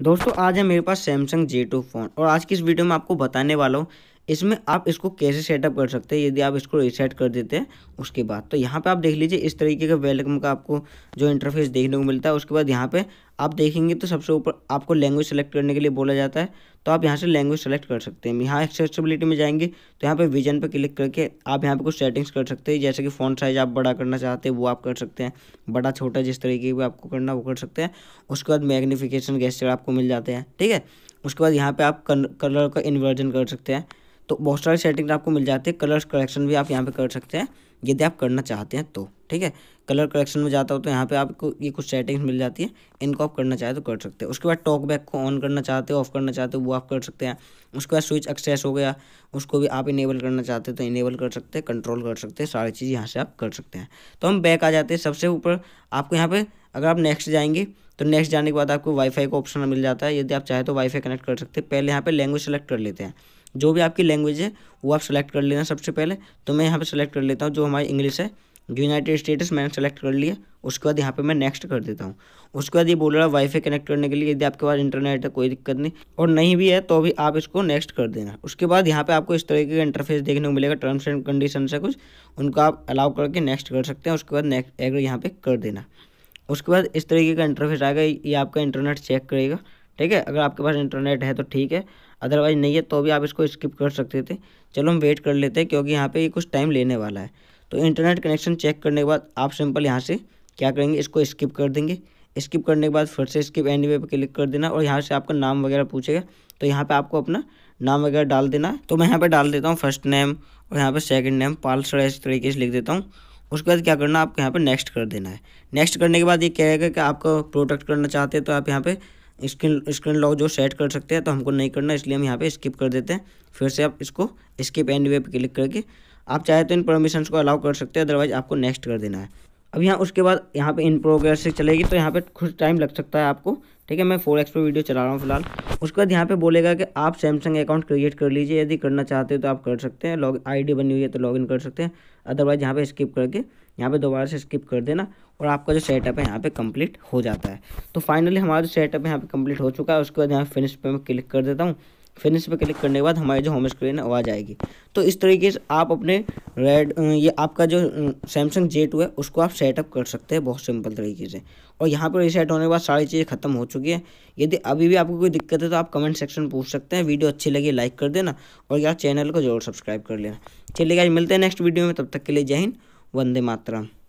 दोस्तों आज है मेरे पास सैमसंग जे टू फ़ोन और आज की इस वीडियो में आपको बताने वाला हूँ इसमें आप इसको कैसे सेटअप कर सकते हैं यदि आप इसको रीसेट कर देते हैं उसके बाद तो यहाँ पे आप देख लीजिए इस तरीके का वेलकम का आपको जो इंटरफेस देखने को मिलता है उसके बाद यहाँ पे आप देखेंगे तो सबसे ऊपर आपको लैंग्वेज सेलेक्ट करने के लिए बोला जाता है तो आप यहाँ से लैंग्वेज सेलेक्ट कर सकते हैं यहाँ एक्सेसिबिलिटी में जाएंगे तो यहाँ पे विजन पे क्लिक करके आप यहाँ पे कुछ सेटिंग्स कर सकते हैं जैसे कि फ़ॉन्ट साइज़ आप बड़ा करना चाहते हैं वो आप कर सकते हैं बड़ा छोटा जिस तरीके का आपको करना वो कर सकते हैं उसके बाद मैग्नीफिकेशन गैस आपको मिल जाते हैं ठीक है उसके बाद यहाँ पर आप कलर का इन्वर्जन कर सकते हैं तो बहुत सारे सेटिंग आपको मिल जाते हैं कलर्स कलेक्शन भी आप यहाँ पे कर सकते हैं यदि आप करना चाहते हैं तो ठीक है कलर कलेक्शन में जाता हो तो यहाँ पे आपको ये कुछ सेटिंग्स मिल जाती है इनको आप करना चाहते तो कर सकते हैं उसके बाद टॉक बैक को ऑन करना चाहते हो ऑफ करना चाहते हो वो आप कर सकते हैं उसके बाद स्विच एक्सेस हो गया उसको भी आप इनेबल करना चाहते हो तो इनेबल कर सकते हैं कंट्रोल कर सकते हैं सारी चीज़ यहाँ से आप कर सकते हैं तो हम बैक आ जाते हैं सबसे ऊपर आपको यहाँ पर अगर आप नेक्स्ट जाएंगे तो नेक्स्ट जाने के बाद आपको वाईफाई का ऑप्शन मिल जाता है यदि आप चाहें तो वाईफाई कनेक्ट कर सकते हैं पहले यहाँ पर लैंग्वेज सेलेक्ट कर लेते हैं जो भी आपकी लैंग्वेज है वो आप सेलेक्ट कर लेना सबसे पहले तो मैं यहाँ पे सेलेक्ट कर लेता हूँ जो हमारी इंग्लिश है यूनाइटेड स्टेट्स मैंने सेलेक्ट कर लिया उसके बाद यहाँ पे मैं नेक्स्ट कर देता हूँ उसके बाद ये बोल रहा है वाईफाई कनेक्ट करने के लिए यदि आपके पास इंटरनेट है कोई दिक्कत नहीं और नहीं भी है तो भी आप इसको नेक्स्ट कर देना उसके बाद यहाँ पे आपको इस तरीके का इंटरफेस देखने को मिलेगा टर्म्स एंड कंडीशन से कुछ उनको आप अलाउ करके नेक्स्ट कर सकते हैं उसके बाद नेक्स्ट एग्री यहाँ पर कर देना उसके बाद इस तरीके का इंटरफेस आएगा ये आपका इंटरनेट चेक करेगा ठीक है अगर आपके पास इंटरनेट है तो ठीक है अदरवाइज नहीं है तो भी आप इसको स्किप कर सकते थे चलो हम वेट कर लेते हैं क्योंकि यहाँ पे ये कुछ टाइम लेने वाला है तो इंटरनेट कनेक्शन चेक करने के बाद आप सिंपल यहाँ से क्या करेंगे इसको स्किप कर देंगे स्किप करने के बाद फिर से स्किप एन वे पर क्लिक कर देना और यहाँ से आपका नाम वगैरह पूछेगा तो यहाँ पर आपको अपना नाम वगैरह डाल देना है तो मैं यहाँ पर डाल देता हूँ फर्स्ट नेम और यहाँ पर सेकेंड नेम पाल सड़ा इस तरीके से लिख देता हूँ उसके बाद क्या करना आपको यहाँ पर नेक्स्ट कर देना है नेक्स्ट करने के बाद ये कहेगा कि आपको प्रोटेक्ट करना चाहते हैं तो आप यहाँ पर स्क्रीन स्क्रीन लॉक जो सेट कर सकते हैं तो हमको नहीं करना इसलिए हम यहाँ पे स्किप कर देते हैं फिर से आप इसको स्किप एंड वे पर क्लिक करके आप चाहे तो इन परमिशंस को अलाउ कर सकते हैं अदरवाइज आपको नेक्स्ट कर देना है अब यहाँ उसके बाद यहाँ पे इन प्रोग्रेस से चलेगी तो यहाँ पे कुछ टाइम लग सकता है आपको ठीक है मैं फोर एक्स पे वीडियो चला रहा हूँ फिलहाल उसके बाद यहाँ पे बोलेगा कि आप सैमसंग अकाउंट क्रिएट कर लीजिए यदि करना चाहते हो तो आप कर सकते हैं लॉग आई बनी हुई है तो लॉग कर सकते हैं अदरवाइज़ यहाँ पर स्किप करके यहाँ पर दोबारा से स्किप कर देना और आपका जो सेटअप है यहाँ पर कम्प्लीट हो जाता है तो फाइनली हमारा जो सेटअप यहाँ पर कंप्लीट हो चुका है उसके बाद यहाँ फिनिश पर मैं क्लिक कर देता हूँ फिनिश पे क्लिक करने के बाद हमारी जो होम स्क्रीन है आवाज़ आएगी तो इस तरीके से आप अपने रेड ये आपका जो सैमसंग जे टू है उसको आप सेटअप कर सकते हैं बहुत सिंपल तरीके से और यहाँ पर रिसेट होने के बाद सारी चीज़ें खत्म हो चुकी है यदि अभी भी आपको कोई दिक्कत है तो आप कमेंट सेक्शन पूछ सकते हैं वीडियो अच्छी लगी लाइक कर देना और यार चैनल को जरूर सब्सक्राइब कर लेना चलिए आज मिलते हैं नेक्स्ट वीडियो में तब तक के लिए जय हिंद वंदे मातरम